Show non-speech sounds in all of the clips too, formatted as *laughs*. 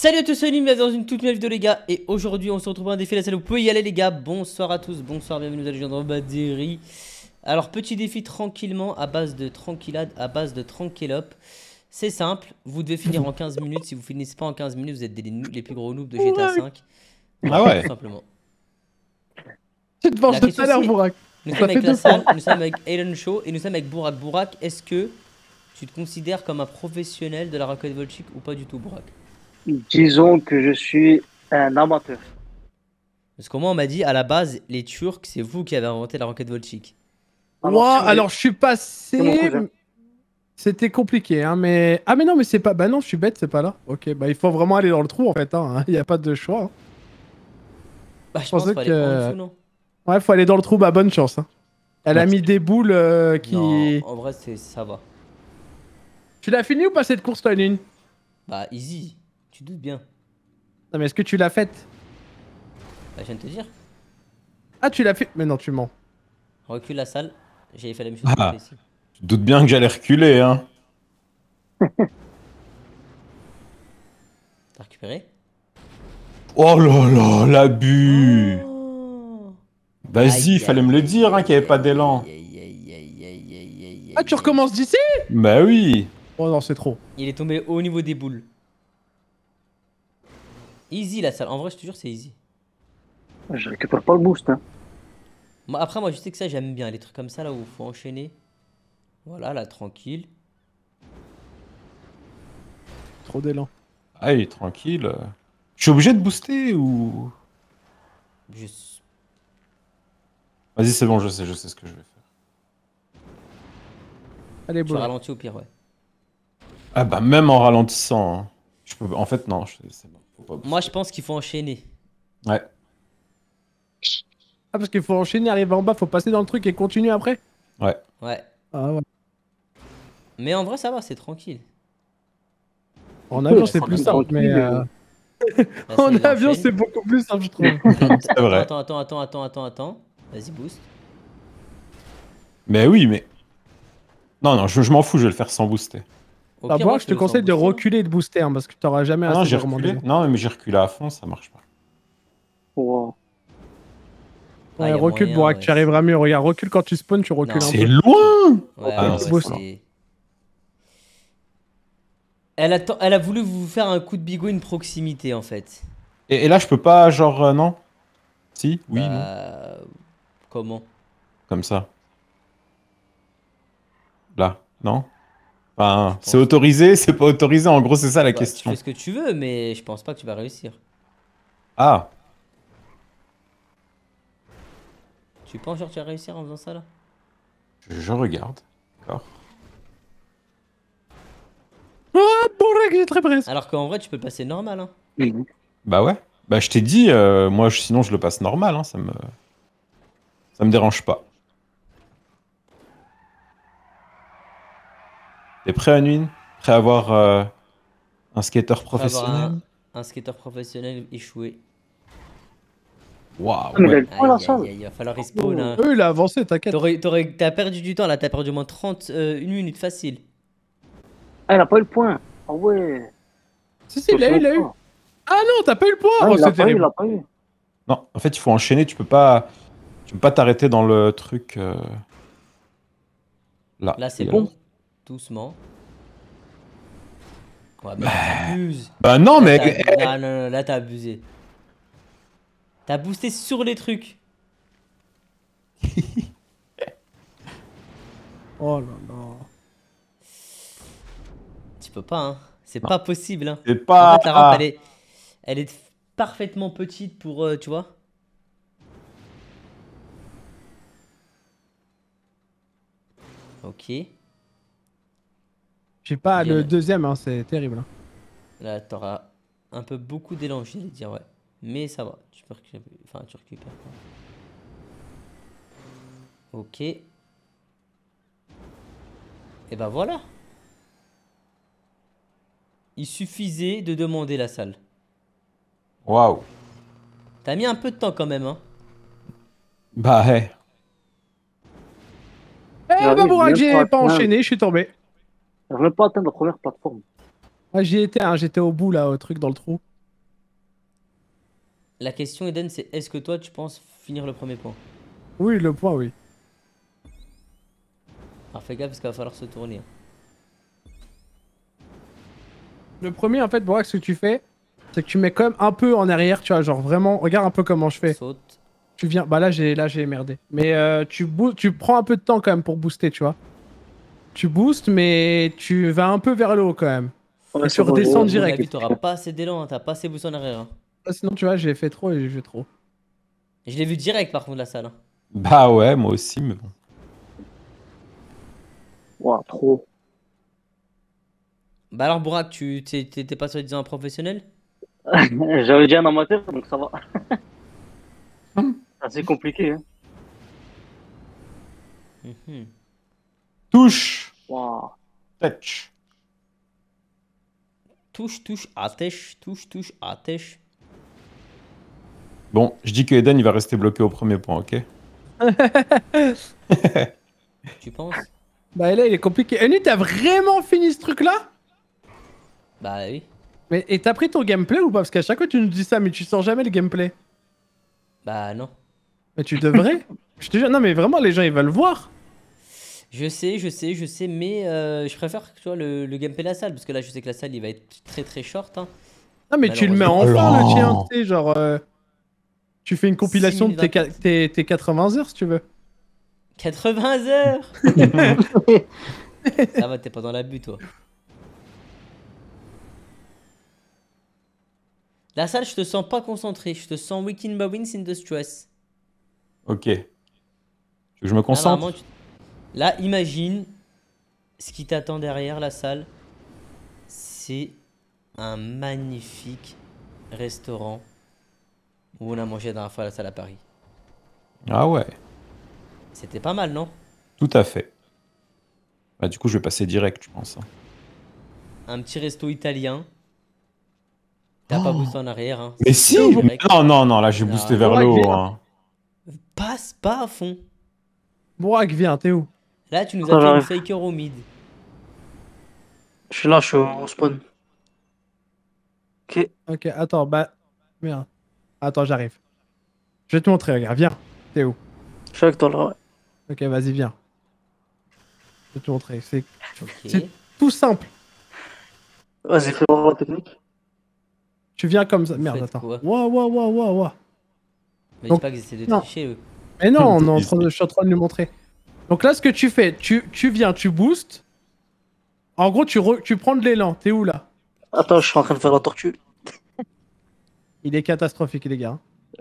Salut à tous, c'est bienvenue dans une toute nouvelle vidéo les gars Et aujourd'hui on se retrouve pour un défi la salle, vous pouvez y aller les gars Bonsoir à tous, bonsoir, bienvenue à Légende Badiri Alors petit défi tranquillement à base de tranquillade, à base de tranquillope C'est simple, vous devez finir en 15 minutes Si vous finissez pas en 15 minutes vous êtes des, les plus gros noobs de GTA V Ah ouais Tout simplement Tu te manges de tout à Bourak Nous sommes avec la nous avec Shaw et nous sommes avec Bourak Bourak, est-ce que tu te considères comme un professionnel de la raquette voltique ou pas du tout Bourak Disons que je suis un amateur. Parce qu'au moins, on m'a dit à la base, les Turcs, c'est vous qui avez inventé la roquette volchique Moi, alors je suis passé. C'était compliqué, hein, mais. Ah, mais non, mais c'est pas. Bah non, je suis bête, c'est pas là. Ok, bah il faut vraiment aller dans le trou en fait, hein. *laughs* Il n'y a pas de choix. Hein. Bah, je, pensais que... aller Ouais, faut aller dans le trou, bah bonne chance. Hein. Elle a mis des boules euh, qui. en vrai, ça va. Tu l'as fini ou pas cette course, toi, Bah, easy. Tu doutes bien. Non, mais est-ce que tu l'as faite Bah, je viens de te dire. Ah, tu l'as fait Mais non, tu mens. Recule la salle. J'ai fait la même chose ah. Tu doutes bien que j'allais reculer, hein. *laughs* T'as récupéré Oh là là, l'abus oh. Vas-y, il fallait me le dire hein, qu'il n'y avait pas d'élan. Ah, tu recommences d'ici Bah oui Oh non, c'est trop. Il est tombé au niveau des boules. Easy la salle. En vrai, je te jure, c'est easy. Je récupère pas le boost. Hein. après, moi, je sais que ça, j'aime bien. Les trucs comme ça, là où faut enchaîner. Voilà, là, tranquille. Trop d'élan. Allez tranquille. Je suis obligé de booster ou. Juste... Vas-y, c'est bon, je sais, je sais ce que je vais faire. Allez, bon. ralentis au pire, ouais. Ah, bah, même en ralentissant. Hein. En fait, non, c'est bon. Moi, je pense qu'il faut enchaîner. Ouais. Ah, parce qu'il faut enchaîner, arriver en bas, faut passer dans le truc et continuer après Ouais. Ouais. Ah ouais. Mais en vrai, ça va, c'est tranquille. En avion, c'est plus simple, mais. Euh. Euh, *laughs* en avion, c'est beaucoup plus simple, je trouve. *laughs* c'est vrai. Attends, attends, attends, attends, attends, attends. Vas-y, boost. Mais oui, mais. Non, non, je m'en fous, je vais le faire sans booster. Bah, je te conseille de reculer et de booster hein, parce que tu n'auras jamais un. Ah, assez non, Non, mais j'ai reculé à fond, ça marche pas. Wow. recule pour que tu arriveras mieux. Regarde, recule quand tu spawns, tu recules. C'est loin elle, a elle a voulu vous faire un coup de bigot, une proximité en fait. Et, là, je peux pas, genre, euh, non Si Oui, bah, non Comment Comme ça. Là, non c'est autorisé, *laughs* c'est pas autorisé, en gros, c'est ça la bah, question. Tu fais ce que tu veux, mais je pense pas que tu vas réussir. Ah. Tu penses que tu vas réussir en faisant ça là Je regarde. D'accord. Ah, bon, là, très presque. Alors qu'en vrai, tu peux passer normal. Hein. Bah ouais. Bah je t'ai dit, euh, moi, sinon je le passe normal, hein. ça me. Ça me dérange pas. T'es prêt à une Prêt à avoir euh, un skater professionnel un, skater professionnel échoué. Waouh! Wow, ah, Il va falloir respawn. Hein. il a avancé, t'inquiète. T'as perdu du temps là, t'as perdu au moins 30, euh, une minute facile. Ah, il a pas eu le point. Ah ouais. Si, si, il l'a eu, il eu. Ah non, t'as pas eu le point! Non, ah, oh, Non, en fait, il faut enchaîner, tu peux pas. Tu peux pas t'arrêter dans le truc. Euh, là, là c'est bon doucement. bah, Bah non, mais. Là, ah, non, là, t'as abusé. T'as boosté sur les trucs. *laughs* oh là là. Tu peux pas, hein. C'est pas possible, hein. C'est pas. elle est, parfaitement petite pour. Euh, tu vois Ok. J'ai pas le deuxième, hein, c'est terrible. Hein. Là, t'auras un peu beaucoup d'élan, je vais dire, ouais. Mais ça va, tu, peux récupérer, enfin, tu récupères. Quoi. Ok. Et ben voilà. Il suffisait de demander la salle. Waouh. T'as mis un peu de temps quand même, hein. Bah, ouais. Eh, bah, j'ai pas enchaîné, je suis tombé. Je même pas atteindre la première plateforme. Ah, j'y étais, hein, j'étais au bout là, au truc dans le trou. La question, Eden, c'est est-ce que toi tu penses finir le premier point Oui, le point, oui. Alors fais gaffe parce qu'il va falloir se tourner. Hein. Le premier, en fait, bon, ce que tu fais, c'est que tu mets quand même un peu en arrière, tu vois, genre vraiment, regarde un peu comment je fais. Tu viens, bah là j'ai là j'ai merdé. Mais euh, tu, tu prends un peu de temps quand même pour booster, tu vois tu boostes, mais tu vas un peu vers le haut quand même. On et tu redescends direct. Tu n'auras pas assez d'élan, hein. t'as pas assez boost en arrière. Hein. Ah, sinon, tu vois, j'ai fait trop et j'ai vu trop. Je l'ai vu direct par contre de la salle. Hein. Bah ouais, moi aussi, mais bon. trop. Bah alors, Bourak, tu t'étais pas soi disant un professionnel *laughs* J'avais déjà un amateur, donc ça va. *laughs* C'est compliqué. Hein. Mhm. Touche. Touch. Touche, touche, atesh, touche, touche, atesh. Bon, je dis que Eden, il va rester bloqué au premier point, ok *laughs* Tu penses Bah là, il est compliqué. Ennui, t'as vraiment fini ce truc-là Bah oui. Mais et t'as pris ton gameplay ou pas Parce qu'à chaque fois tu nous dis ça, mais tu sens jamais le gameplay. Bah non. Mais tu devrais. *laughs* je te non mais vraiment, les gens ils veulent voir. Je sais, je sais, je sais, mais euh, je préfère que tu vois, le, gameplay de la salle, parce que là, je sais que la salle, il va être très très short. Ah mais tu le mets en fin, le tien, tu genre. Euh, tu fais une compilation de tes, 80 heures si tu veux. 80 heures *laughs* Ça va, t'es pas dans but toi. La salle, je te sens pas concentré. Je te sens in my wins in the stress. Ok. je me concentre Là, imagine ce qui t'attend derrière la salle. C'est un magnifique restaurant où on a mangé la dernière fois à la salle à Paris. Ah ouais. C'était pas mal, non Tout à fait. Bah, du coup, je vais passer direct, je pense. Hein. Un petit resto italien. T'as pas oh. boosté en arrière. Hein. Mais si Non, non, non, là, j'ai boosté ah. vers le haut. Hein. Passe pas à fond. Mouak, viens, t'es où Là, tu nous as fait une faker au mid. Je suis là, je suis au spawn. Ok. Ok, attends, bah. Merde. Attends, j'arrive. Je vais te montrer, regarde, viens. T'es où Je suis avec toi là, Ok, vas-y, viens. Je vais te montrer. C'est C'est tout simple. Vas-y, fais voir la technique. Tu viens comme ça. Merde, attends. Waouh, waouh, waouh, waouh, Mais dis pas qu'ils essaient de tricher, eux. Mais non, on est en train de... je suis en train de lui montrer. Donc là, ce que tu fais, tu, tu viens, tu boostes. En gros, tu, tu prends de l'élan. T'es où là Attends, je suis en train de faire la tortue. Il est catastrophique, les gars. *laughs*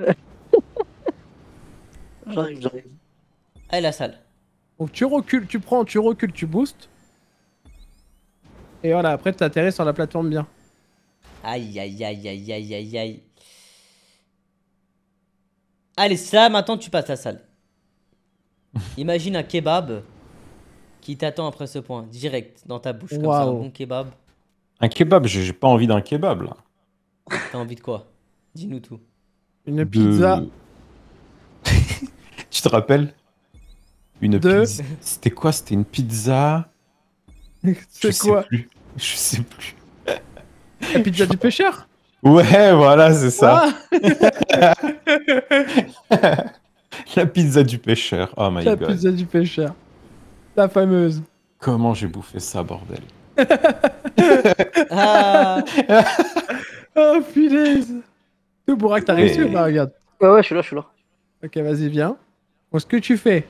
j'arrive, j'arrive. Allez, la salle. Donc tu recules, tu prends, tu recules, tu boostes. Et voilà, après, tu t'atterris sur la plateforme bien. Aïe, aïe, aïe, aïe, aïe, aïe, aïe. Allez, ça, maintenant, tu passes la salle. Imagine un kebab qui t'attend après ce point, direct dans ta bouche, comme ça, un bon kebab. Un kebab J'ai pas envie d'un kebab là. T'as envie de quoi Dis-nous tout. Une pizza. *laughs* tu te rappelles Une pizza. C'était quoi C'était une pizza. C'est quoi Je sais plus. La pizza du pêcheur Ouais, voilà, c'est ça. *laughs* *laughs* La pizza du pêcheur. Oh my god. La pizza du pêcheur. La fameuse. Comment j'ai bouffé ça, bordel. *laughs* ah. oh punaise. Tout que t'as réussi ou pas Regarde. Ouais, ouais, je suis là, je suis là. Ok, vas-y, viens. Bon, ce que tu fais.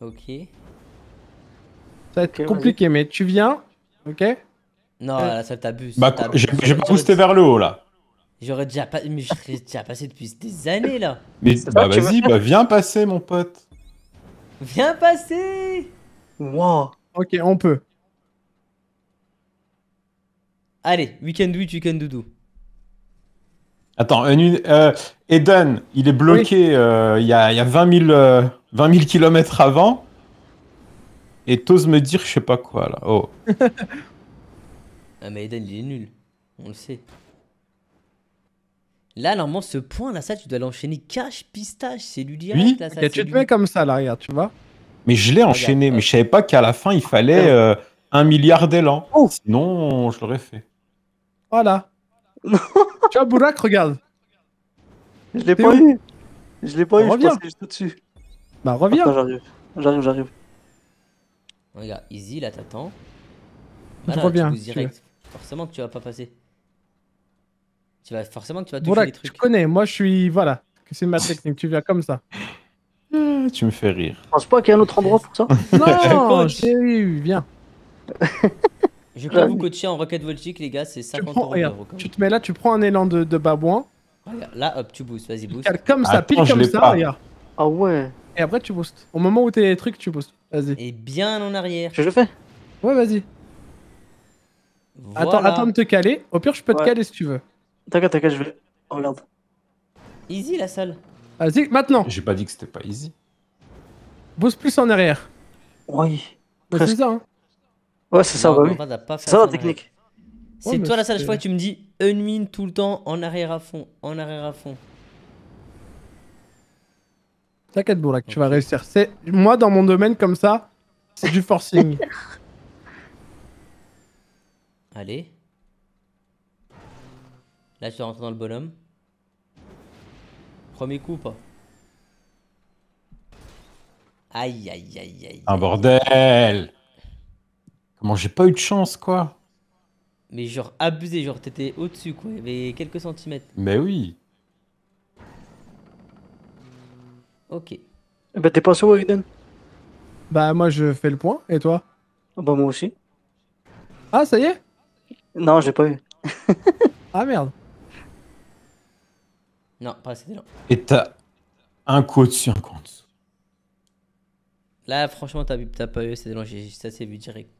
Ok. Ça va être compliqué, mais tu viens, ok Non, euh, là, ça t'abuse. Bah, j'ai pas boosté vers le haut là. J'aurais déjà, pas... déjà passé depuis des années là. Mais bah vas-y, bah viens passer, mon pote. Viens passer Wow. Ok, on peut. Allez, we can do it, we can do do. Attends, euh, Eden, il est bloqué euh, il y, a, y, a, 20 000, km avant. Et t'oses me dire je sais pas quoi là. Oh. *laughs* ah mais Eden, il est nul. On le sait. Là, normalement, ce point, là, ça, tu dois l'enchaîner cache, pistache, c'est lui direct. Oui, là, ça, tu te mets comme ça, là, regarde, tu vois. Mais je l'ai enchaîné, mais je savais pas qu'à la fin, il fallait euh. Euh, un milliard d'élan. Sinon, je l'aurais fait. Voilà. *laughs* tu vois, Burak, regarde. Je l'ai pas eu. Je l'ai pas eu, reviens. je pense dessus Bah, reviens. J'arrive, j'arrive, Regarde, easy, là, t'attends. Je bah, reviens. Forcément que tu vas pas passer. Tu vas forcément que tu vas toucher voilà, les trucs. Tu connais, moi je suis voilà, que c'est ma technique, tu viens comme ça. Ah, tu me fais rire. Je pense pas qu'il y a un autre endroit pour ça. *laughs* non, j'ai eu, viens. *laughs* Je pas vous coacher en rocket voltique, les gars, c'est 50 euros. Tu te mets là, tu prends un élan de, babouin. Là, hop, tu boostes, vas-y, boost. Comme ça, pile comme ça, regarde. Ah ouais. Et après, tu boostes. Au moment où t'es les trucs, tu boostes. Vas-y. Et bien en arrière. Je le fais Ouais, vas-y. Attends, attends de te caler. Au pire, je peux te caler si tu veux. T'inquiète, t'inquiète, je vais. Oh, regarde. Easy la salle. Vas-y, maintenant J'ai pas dit que c'était pas easy. Boost plus en arrière. Oui. Bah, c'est ça, hein. Ouais, c'est ça, ouais. C'est ça la technique. C'est toi la salle, chaque fois que tu me dis une mine tout le temps, en arrière à fond, en arrière à fond. T'inquiète, Bourlac, tu vas réussir. C'est Moi, dans mon domaine, comme ça, c'est du forcing. *laughs* Allez. Là, je suis rentré dans le bonhomme. Premier coup, pas. Aïe, aïe, aïe, aïe. Un ah, bordel Comment j'ai pas eu de chance, quoi Mais genre abusé, genre t'étais au-dessus, quoi. mais quelques centimètres. Mais oui Ok. Bah t'es pas sûr, Eden Bah moi je fais le point, et toi ah Bah moi aussi. Ah, ça y est Non, j'ai pas eu. ah merde non, pas assez d'élan. Et t'as un coup au-dessus, en Là, franchement, t'as pas eu assez j'ai ça assez vu direct.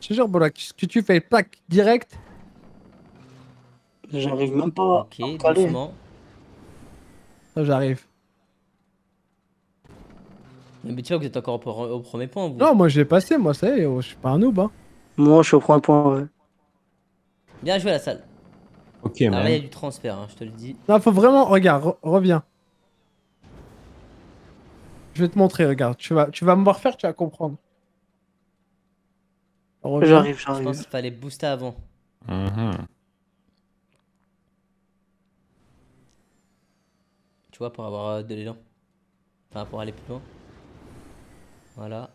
C'est genre, Bolak, ce que tu fais, plaque, direct. J'arrive même pas Ok, à doucement. Là, ah, j'arrive. Mais tu vois que vous êtes encore au, premier point, Non, moi j'ai passé, moi, ça y est, oh, je suis pas un noob. Hein. Moi, je suis au premier point, ouais. Bien joué, la salle. Ok, ah, il y a du transfert, hein, je te le dis. Non, faut vraiment. Regarde, reviens. Je vais te montrer, regarde. Tu vas, tu vas me voir faire, tu vas comprendre. J'arrive, j'arrive. Je pense qu'il fallait booster avant. Mm-hmm. Tu vois, pour avoir euh, de l'élan. Enfin, pour aller plus loin. Voilà.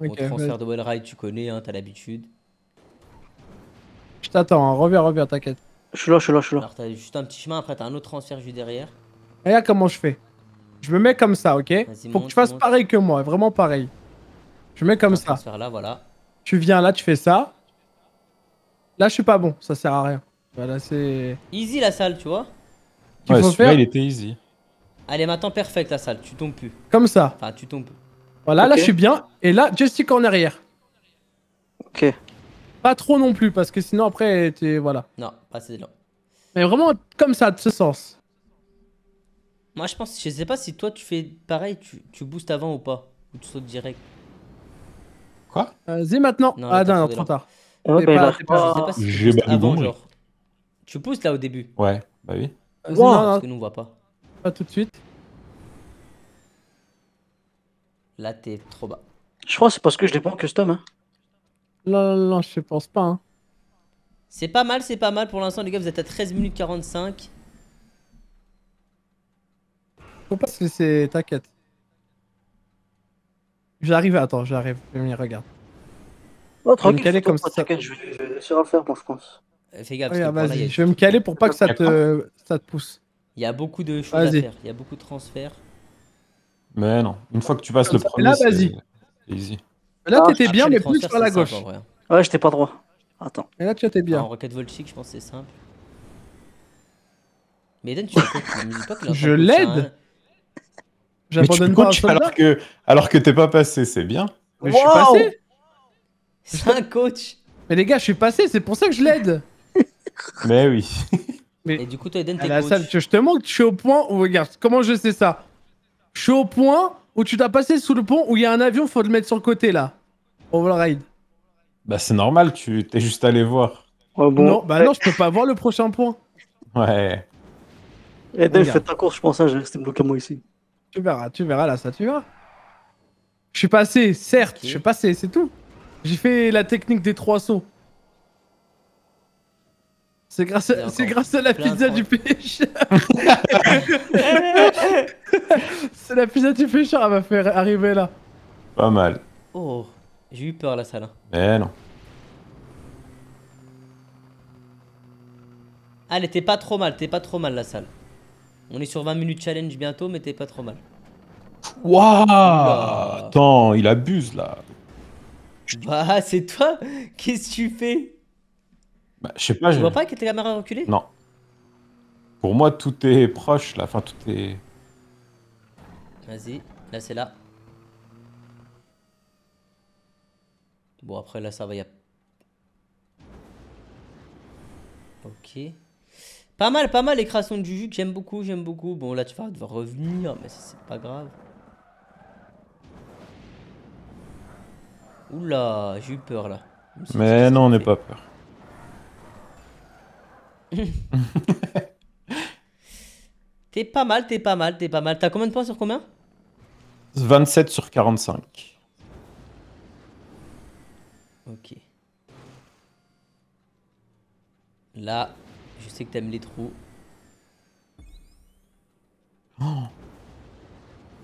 Mon transfert de wall ride, tu connais, hein, t'as l'habitude. Je t'attends, hein. reviens, reviens, t'inquiète. Je suis là, je suis là, je suis là. Alors t'as juste un petit chemin, après t'as un autre transfert juste derrière. Regarde comment je fais. Je me mets comme ça, ok Faut que tu fasses pareil que moi, vraiment pareil. Je mets comme ça. là, voilà. Tu viens là, tu fais ça. Là, je suis pas bon, ça sert à rien. Voilà, c'est. Easy la salle, tu vois Ouais, là il était easy. Allez, maintenant, perfect la salle, tu tombes plus. Comme ça. Enfin, tu tombes plus. Voilà, là, je suis bien. Et là, joystick en arrière. Ok. Pas trop non plus, parce que sinon après, tu voilà. Non, pas assez lent. Mais vraiment comme ça, de ce sens. Moi, je pense, je sais pas si toi tu fais pareil, tu, tu boostes avant ou pas, ou tu sautes direct. Quoi Vas-y euh, maintenant. Non, ah non, trop tard. je sais pas si tu avant, genre. Tu boostes là au début. Ouais, bah oui. Euh, non, hein. parce que nous on voit pas. Pas tout de suite. Là, t'es trop bas. Je crois c'est parce que je dépends custom. Hein. Non, non, non, je pense pas. Hein. C'est pas mal, c'est pas mal. Pour l'instant, les gars, vous êtes à 13 minutes 45. Faut pas se laisser, t'inquiète. J'arrive, attends, j'arrive. Je regarde. Oh, je comme ça. je vais essayer de moi, je pense. Euh, fais gaffe, je vais me caler pour pas que ça te, pousse. Il y a beaucoup de choses à faire, il y a beaucoup de transferts. Mais non, une fois que tu passes le premier, c'est easy. Là, t'étais bien, mais plus sur la gauche. Hein. ouais, j'étais pas droit. Attends. Et là, tu étais bien. Ah, en Rocket je pense que c'est simple. Mais Eden, tu es hein. pas Je l'aide J'abandonne pas un alors que, alors que t'es pas passé, c'est bien. Mais je suis passé C'est un coach Mais les gars, je suis passé, c'est pour ça que je l'aide *laughs* Mais oui mais Et du coup, toi, Eden, t'es ah, coach. je te montre, je suis au point où, regarde, comment je sais ça Je suis au point où tu dois passé sous le pont où il y a un avion, faut le mettre sur le côté là. ride. Bah c'est normal, tu t'es juste allé voir. Oh, bon. Non, bah non, je peux pas voir le prochain point. Ouais. Et eh, Dave, fais ta course, je pense, hein, vais rester bloqué moi ici. Tu verras, tu verras là, ça tu verras. Je suis passé, certes, je suis passé, c'est tout. J'ai fait la technique des trois sauts. C'est grâce, à, grâce à la pizza du pêche. *laughs* *laughs* C'est la plus du pêcheur, elle m'a fait arriver là. Pas mal. Oh, j'ai eu peur la salle. Eh Mais non. Allez, t'es pas trop mal, t'es pas trop mal la salle. On est sur 20 minutes challenge bientôt, mais t'es pas trop mal. Waouh Attends, il abuse là. Bah, c'est toi Qu'est-ce que tu fais Bah, je sais pas. Tu vois pas que t'es caméra reculée Non. Pour moi, tout est proche là, enfin, tout est. Vas-y, là c'est là. Bon après là ça va, y a... Ok. Pas mal, pas mal les crassons du jus j'aime beaucoup, j'aime beaucoup. Bon là tu vas revenir, mais c'est pas grave. Oula, j'ai eu peur là. Mais non, on n'est pas peur. *laughs* t'es pas mal, t'es pas mal, t'es pas mal. T'as combien de points sur combien 27 sur 45. Ok. Là, je sais que t'aimes les trous. Oh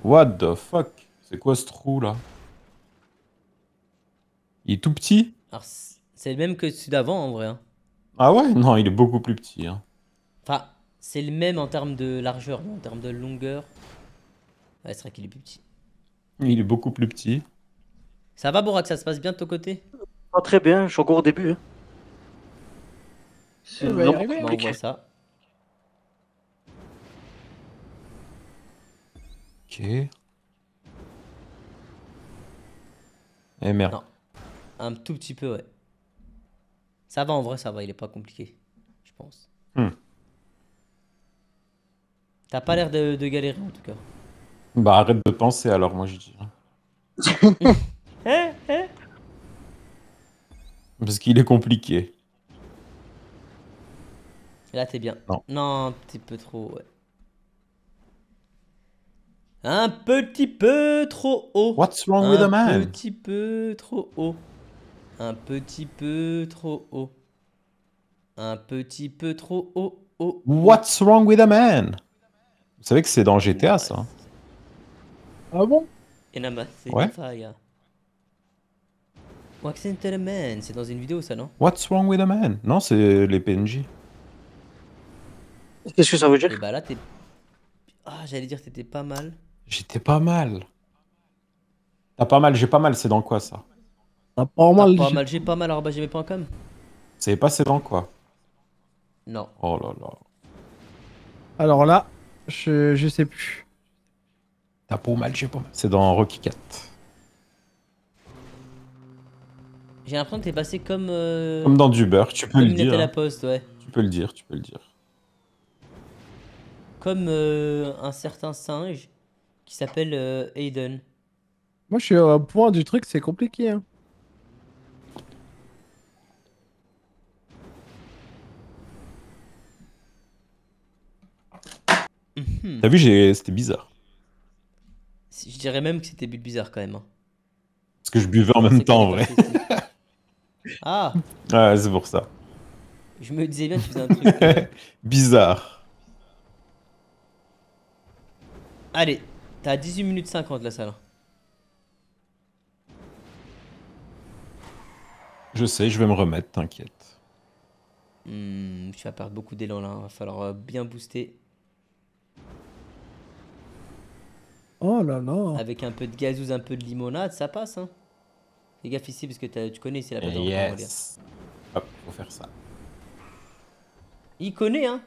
What the fuck C'est quoi ce trou là Il est tout petit c'est le même que celui d'avant en vrai. Hein. Ah ouais Non, il est beaucoup plus petit. Hein. Enfin, c'est le même en termes de largeur, en termes de longueur. Ouais, c'est vrai qu'il est plus petit. Il est beaucoup plus petit. Ça va, que Ça se passe bien de ton côté Pas très bien, je suis encore au début. C'est hein. ça. Ok. Eh merde. Un tout petit peu, ouais. Ça va, en vrai, ça va. Il est pas compliqué, je pense. Hmm. T'as pas l'air de galérer, en tout cas. Bah arrête de penser alors, moi je dis. *laughs* Hein, hein? Parce qu'il est compliqué. Là t'es bien. Non. non, un petit peu trop. Ouais. Un petit peu trop haut. What's wrong with a man? Un petit peu trop haut. Un petit peu trop haut. Un petit peu trop haut. haut, What's wrong with a man? Vous savez que c'est dans GTA ça. Hein. Ah bon ouais. Fire. What's with the man C'est dans une vidéo ça, non What's wrong with a man Non, c'est les PNJ. Qu'est-ce que ça veut dire eh bah là, t'es. Ah, j'allais dire, t'étais pas mal. J'étais pas mal. T'as pas mal, j'ai pas mal, c'est dans quoi ça T'as pas mal, j'ai pas mal j'ai pas mal, arroba comme. C'est pas c'est dans quoi Non. Oh là là. Alors là, je, je sais plus. T'as peau mal, je sais pas. C'est dans Rocky 4. J'ai l'impression que t'es passé comme. Euh, comme dans du beurre, tu peux le dire. la poste, ouais. Tu peux le dire, tu peux le dire. Comme euh, un certain singe qui s'appelle euh, Aiden. Moi, je suis au point du truc, c'est compliqué. Hein. Mhm. T'as vu, c'était bizarre. Je dirais même que c'était but bizarre quand même. Hein. Parce que je buvais en ah, même temps, en vrai. *laughs* ah Ouais, c'est pour ça. Je me disais bien que tu faisais un truc. Euh. *laughs* bizarre. Allez, t'as 18 minutes 50 la salle. Je sais, je vais me remettre, t'inquiète. Hmm, tu vas perdre beaucoup d'élan là, va falloir euh, bien booster. Oh là là. Avec un peu de gazouze, un peu de limonade, ça passe. Hein. Fais gaffe ici parce que tu connais, c'est la patente. Hein, yes. Hop, faut faire ça. Il connaît, hein.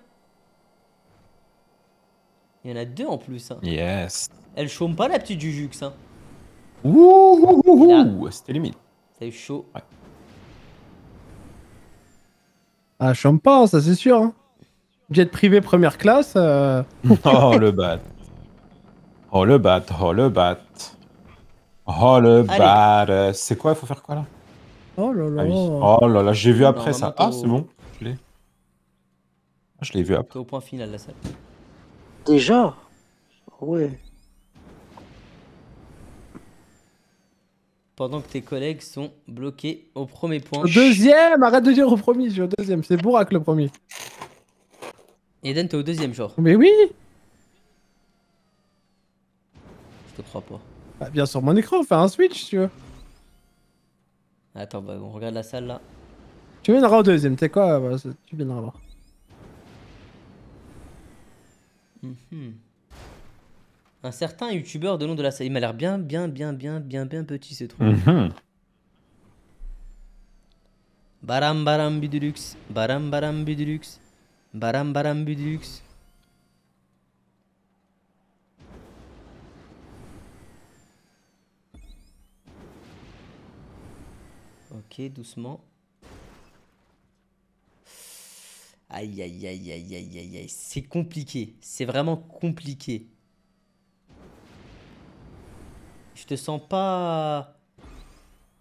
Il y en a deux en plus. Hein. Yes. Elle chôme pas la petite Jujux. Hein. Ouh, c'était limite. Ça eu chaud. Ouais. Ah, chôme pas, hein, ça c'est sûr. Hein. Jet privé première classe. Euh. *laughs* oh, le bad. Oh le bat, oh le bat. Oh le bat. Euh, c'est quoi Il faut faire quoi là Oh là là. Ah oh là là, j'ai vu après ça. Ah, c'est bon. Je l'ai. Ah, je l'ai vu après. au point final la salle. Déjà Ouais. Pendant que tes collègues sont bloqués au premier point. Au deuxième Arrête de dire au premier, je suis au deuxième. C'est Bourak le premier. Eden, t'es au deuxième, genre. Mais oui te bien bah, sur mon écran, on fait un switch tu veux. Attends, bah, on regarde la salle là. Tu viendras au deuxième, tu sais quoi bah, Tu viendras voir. Mhm. Un certain youtubeur de nom de la salle. Il m'a l'air bien, bien, bien, bien, bien, bien petit c'est trop mhm. Baram baram bidulux, baram baram bidulux, baram baram bidulux. Ok, doucement. Aïe, aïe, aïe, aïe, aïe, aïe, aïe. C'est compliqué. C'est vraiment compliqué. Je te sens pas...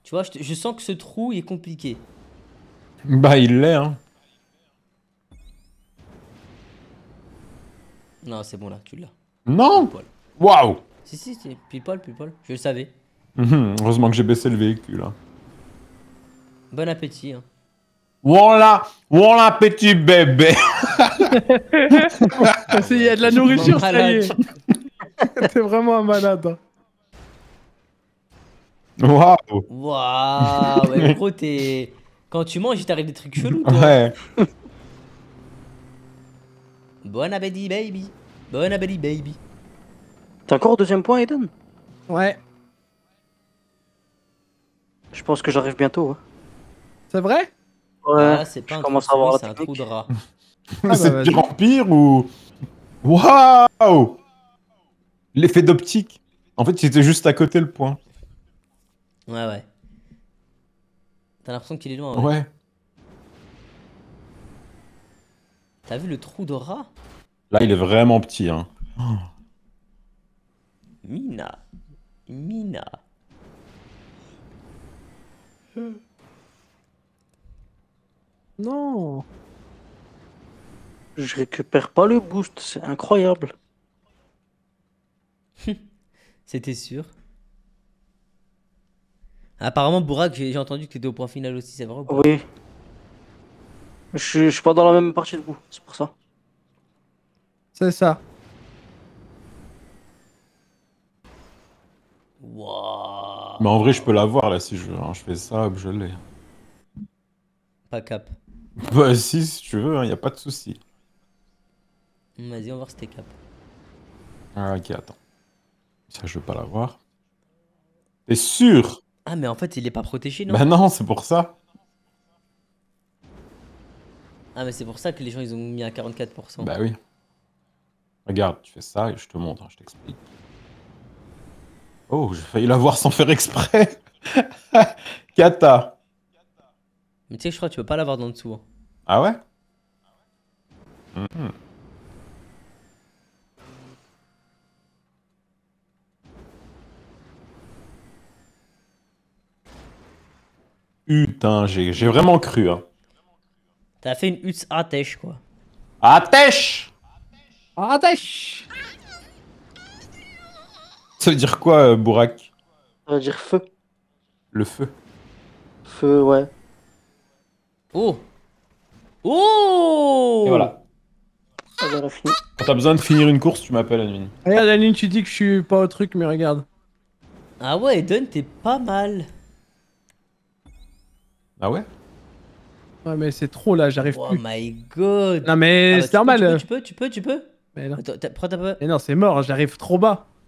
Tu vois, je, sens que ce trou, est compliqué. Bah, il l'est, hein. Non, c'est bon, là, tu l'as. Non Waouh Si, si, c'est people, people. Je le savais. Mhm, heureusement que j'ai baissé le véhicule, là. Hein. Bon appétit. Hein. Voilà, voilà petit bébé. *laughs* Il y a de la nourriture, ça y est. *laughs* T'es vraiment un malade. Hein. Waouh. Waouh, ouais, gros, t'es. Quand tu manges, il t'arrive des trucs chelous. Toi. Ouais. *laughs* Bon appétit, baby. Bon appétit, baby. T'as encore au deuxième point, Eden Ouais. Je pense que j'arrive bientôt. Hein. C'est vrai Ouais, ah, c'est pas un trou trou de rat. *laughs* Ah, bah, c'est pire en pire ou. Waouh L'effet d'optique. En fait, c'était juste à côté le point. Ouais, ouais. T'as l'impression qu'il est loin. Ouais. T'as vu le trou de rat Là, il est vraiment petit. Hein. Mina. Mina. *laughs* Non Je récupère pas le boost, c'est incroyable. *laughs* C'était sûr. Apparemment, Bourak, j'ai entendu que t'étais au point final aussi, c'est vrai ou Oui. Je, suis pas dans la même partie de vous, c'est pour ça. C'est ça. Mais en vrai, je peux l'avoir là si je, hein. fais ça, je l'ai. Pas cap. Bah si, si tu veux, il hein, a pas de souci. Vas-y, on va voir tes cap. Ah, ok, attends. Ça, je veux pas l'avoir. T'es sûr Ah, mais en fait, il est pas protégé, non Bah non, c'est pour ça. Ah, mais c'est pour ça que les gens, ils ont mis à 44%. Bah oui. Regarde, tu fais ça et je te montre, hein, je t'explique. Oh, j'ai failli l'avoir sans faire exprès. *laughs* Kata. Mais tu sais, je crois que tu peux pas l'avoir dans le hein. Ah ouais hmm. Putain, j'ai vraiment cru. Hein. T'as fait une hutte Atèche, quoi. À Atèche Ça veut dire quoi, euh, Bourak Ça veut dire feu. Le feu. Feu, ouais. Oh Oh Et voilà. Quand t'as besoin de finir une course, tu m'appelles Anwin. Regarde eh, Anwin, tu dis que je suis pas au truc, mais regarde. Ah ouais, Eden, t'es pas mal. Ah ouais Ouais, mais c'est trop là, j'arrive oh plus. Oh my god Non mais ah bah, c'est normal. tu peux, tu peux, tu peux, Mais non. Attends, prends ta... Mais non, c'est mort, j'arrive trop bas.